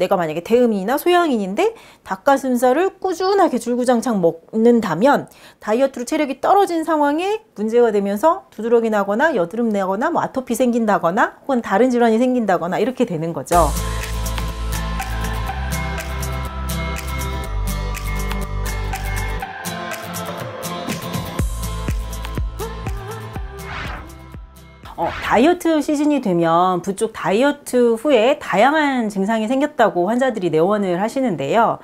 내가 만약에 대음인이나 소양인인데 닭가슴살을 꾸준하게 줄구장창 먹는다면 다이어트로 체력이 떨어진 상황에 문제가 되면서 두드러기 나거나 여드름 내거나뭐 아토피 생긴다거나 혹은 다른 질환이 생긴다거나 이렇게 되는 거죠. 다이어트 시즌이 되면 부쪽 다이어트 후에 다양한 증상이 생겼다고 환자들이 내원을 하시는데요.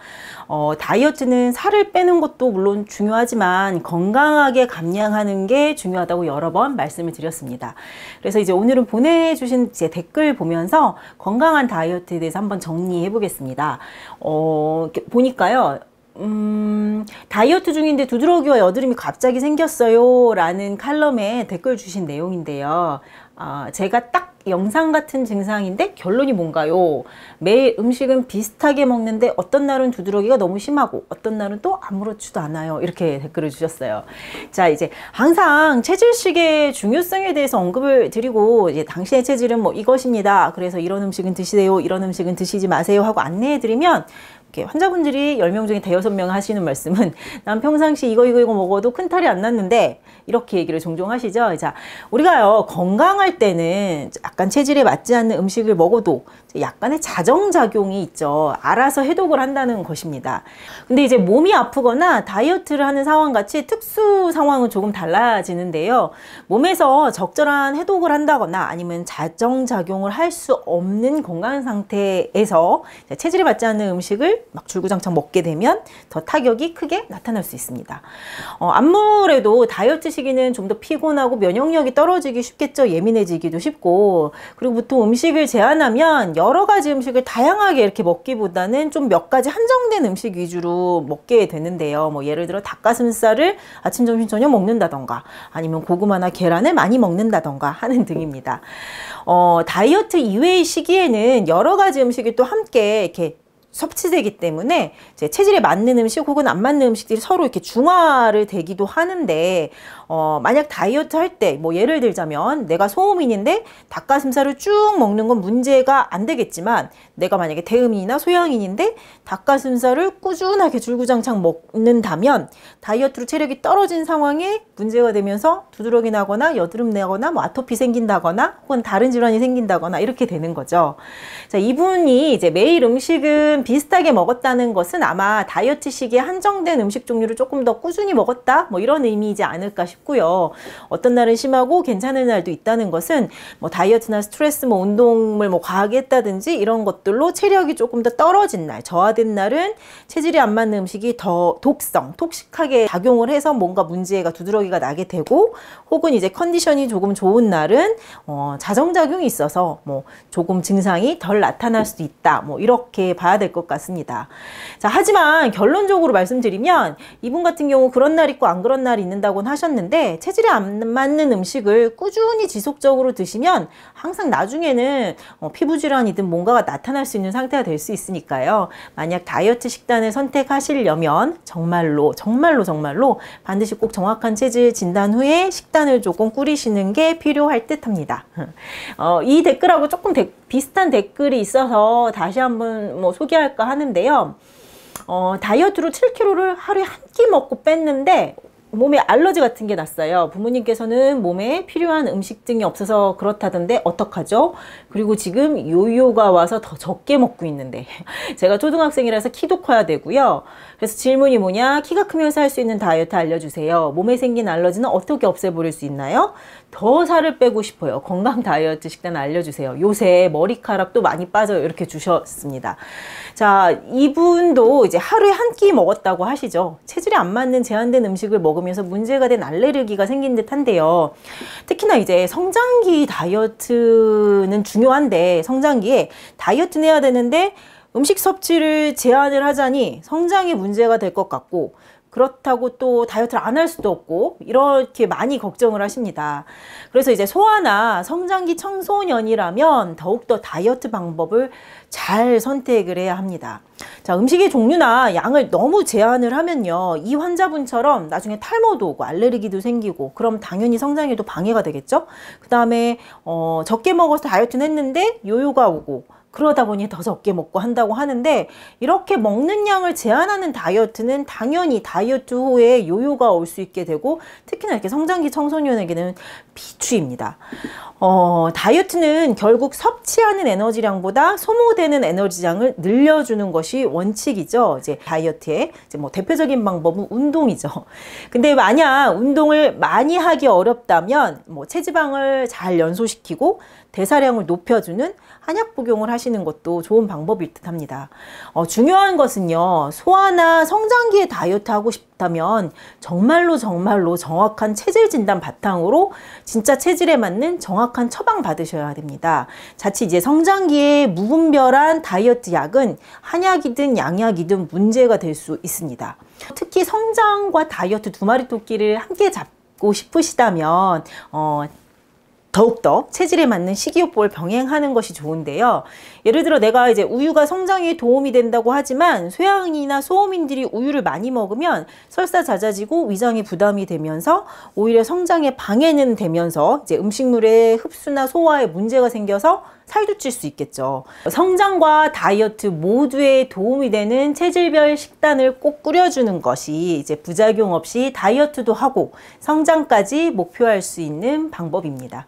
어, 다이어트는 살을 빼는 것도 물론 중요하지만 건강하게 감량하는 게 중요하다고 여러 번 말씀을 드렸습니다. 그래서 이제 오늘은 보내주신 제 댓글 보면서 건강한 다이어트에 대해서 한번 정리해 보겠습니다. 어, 보니까요. 음, 다이어트 중인데 두드러기와 여드름이 갑자기 생겼어요 라는 칼럼에 댓글 주신 내용인데요 아, 제가 딱 영상 같은 증상인데 결론이 뭔가요 매일 음식은 비슷하게 먹는데 어떤 날은 두드러기가 너무 심하고 어떤 날은 또 아무렇지도 않아요 이렇게 댓글을 주셨어요 자 이제 항상 체질식의 중요성에 대해서 언급을 드리고 이제 당신의 체질은 뭐 이것입니다 그래서 이런 음식은 드시세요 이런 음식은 드시지 마세요 하고 안내해 드리면 이렇게 환자분들이 열 명 중에 대여섯 명 하시는 말씀은 난 평상시 이거 이거 이거 먹어도 큰 탈이 안 났는데 이렇게 얘기를 종종 하시죠. 자, 우리가요, 건강할 때는 약간 체질에 맞지 않는 음식을 먹어도 약간의 자정작용이 있죠. 알아서 해독을 한다는 것입니다. 근데 이제 몸이 아프거나 다이어트를 하는 상황 같이 특수 상황은 조금 달라지는데요. 몸에서 적절한 해독을 한다거나 아니면 자정작용을 할 수 없는 건강 상태에서 체질에 맞지 않는 음식을 막 줄구장창 먹게 되면 더 타격이 크게 나타날 수 있습니다. 어, 아무래도 다이어트 시기는 좀 더 피곤하고 면역력이 떨어지기 쉽겠죠. 예민해지기도 쉽고 그리고 보통 음식을 제한하면 여러 가지 음식을 다양하게 이렇게 먹기보다는 좀 몇 가지 한정된 음식 위주로 먹게 되는데요. 뭐 예를 들어 닭가슴살을 아침, 점심, 저녁 먹는다던가 아니면 고구마나 계란을 많이 먹는다던가 하는 등입니다. 어, 다이어트 이외의 시기에는 여러 가지 음식이 또 함께 이렇게 섭취되기 때문에 체질에 맞는 음식 혹은 안 맞는 음식들이 서로 이렇게 중화를 되기도 하는데 어, 만약 다이어트 할때 뭐 예를 들자면 내가 소음인인데 닭가슴살을 쭉 먹는 건 문제가 안 되겠지만 내가 만약에 대음인이나 소양인인데 닭가슴살을 꾸준하게 줄구장창 먹는다면 다이어트로 체력이 떨어진 상황에 문제가 되면서 두드러기 나거나 여드름 내거나뭐 아토피 생긴다거나 혹은 다른 질환이 생긴다거나 이렇게 되는 거죠. 자, 이분이 이제 매일 음식은 비슷하게 먹었다는 것은 아마 다이어트 시기에 한정된 음식 종류를 조금 더 꾸준히 먹었다 뭐 이런 의미이지 않을까 싶고요. 어떤 날은 심하고 괜찮은 날도 있다는 것은 뭐 다이어트나 스트레스 뭐 운동을 뭐 과하게 했다든지 이런 것들로 체력이 조금 더 떨어진 날 저하된 날은 체질이 안 맞는 음식이 더 독성 톡식하게 작용을 해서 뭔가 문제가 두드러기가 나게 되고 혹은 이제 컨디션이 조금 좋은 날은 어, 자정작용이 있어서 뭐 조금 증상이 덜 나타날 수도 있다 뭐 이렇게 봐야 될것 것 같습니다. 자, 하지만 결론적으로 말씀드리면 이분 같은 경우 그런 날 있고 안 그런 날이 있는다고는 하셨는데 체질에 안 맞는 음식을 꾸준히 지속적으로 드시면 항상 나중에는 어, 피부 질환이든 뭔가가 나타날 수 있는 상태가 될 수 있으니까요. 만약 다이어트 식단을 선택하시려면 정말로 정말로 정말로 반드시 꼭 정확한 체질 진단 후에 식단을 조금 꾸리시는 게 필요할 듯합니다. 어, 이 댓글하고 조금 댓글 비슷한 댓글이 있어서 다시 한번 뭐 소개할까 하는데요. 어, 다이어트로 7kg를 하루에 한 끼 먹고 뺐는데 몸에 알러지 같은 게 났어요. 부모님께서는 몸에 필요한 음식등이 없어서 그렇다던데 어떡하죠? 그리고 지금 요요가 와서 더 적게 먹고 있는데 제가 초등학생이라서 키도 커야 되고요. 그래서 질문이 뭐냐? 키가 크면서 할 수 있는 다이어트 알려주세요. 몸에 생긴 알러지는 어떻게 없애버릴 수 있나요? 더 살을 빼고 싶어요. 건강 다이어트 식단 알려주세요. 요새 머리카락도 많이 빠져요. 이렇게 주셨습니다. 자, 이분도 이제 하루에 한 끼 먹었다고 하시죠. 체질에 안 맞는 제한된 음식을 먹으면 오면서 문제가 된 알레르기가 생긴 듯 한데요. 특히나 이제 성장기 다이어트는 중요한데 성장기에 다이어트는 해야 되는데 음식 섭취를 제한을 하자니 성장에 문제가 될 것 같고 그렇다고 또 다이어트를 안 할 수도 없고 이렇게 많이 걱정을 하십니다. 그래서 이제 소아나 성장기 청소년이라면 더욱더 다이어트 방법을 잘 선택을 해야 합니다. 자, 음식의 종류나 양을 너무 제한을 하면요. 이 환자분처럼 나중에 탈모도 오고 알레르기도 생기고 그럼 당연히 성장에도 방해가 되겠죠. 그 다음에 어, 적게 먹어서 다이어트는 했는데 요요가 오고 그러다 보니 더 적게 먹고 한다고 하는데 이렇게 먹는 양을 제한하는 다이어트는 당연히 다이어트 후에 요요가 올 수 있게 되고 특히나 이렇게 성장기 청소년에게는 비추입니다. 어, 다이어트는 결국 섭취하는 에너지량보다 소모되는 에너지량을 늘려주는 것이 원칙이죠. 이제 다이어트의 이제 뭐 대표적인 방법은 운동이죠. 근데 만약 운동을 많이 하기 어렵다면 뭐 체지방을 잘 연소시키고 대사량을 높여주는 한약 복용을 하시 하시는 것도 좋은 방법일 듯 합니다. 어, 중요한 것은요. 소아나 성장기에 다이어트 하고 싶다면 정말로 정말로 정확한 체질 진단 바탕으로 진짜 체질에 맞는 정확한 처방 받으셔야 됩니다. 자칫 이제 성장기에 무분별한 다이어트 약은 한약이든 양약이든 문제가 될 수 있습니다. 특히 성장과 다이어트 두 마리 토끼를 함께 잡고 싶으시다면 어, 더욱더 체질에 맞는 식이요법을 병행하는 것이 좋은데요. 예를 들어 내가 이제 우유가 성장에 도움이 된다고 하지만 소양이나 인 소음인들이 우유를 많이 먹으면 설사 잦아지고 위장에 부담이 되면서 오히려 성장에 방해는 되면서 이제 음식물의 흡수나 소화에 문제가 생겨서 살도 찔수 있겠죠. 성장과 다이어트 모두에 도움이 되는 체질별 식단을 꼭 꾸려주는 것이 이제 부작용 없이 다이어트도 하고 성장까지 목표할 수 있는 방법입니다.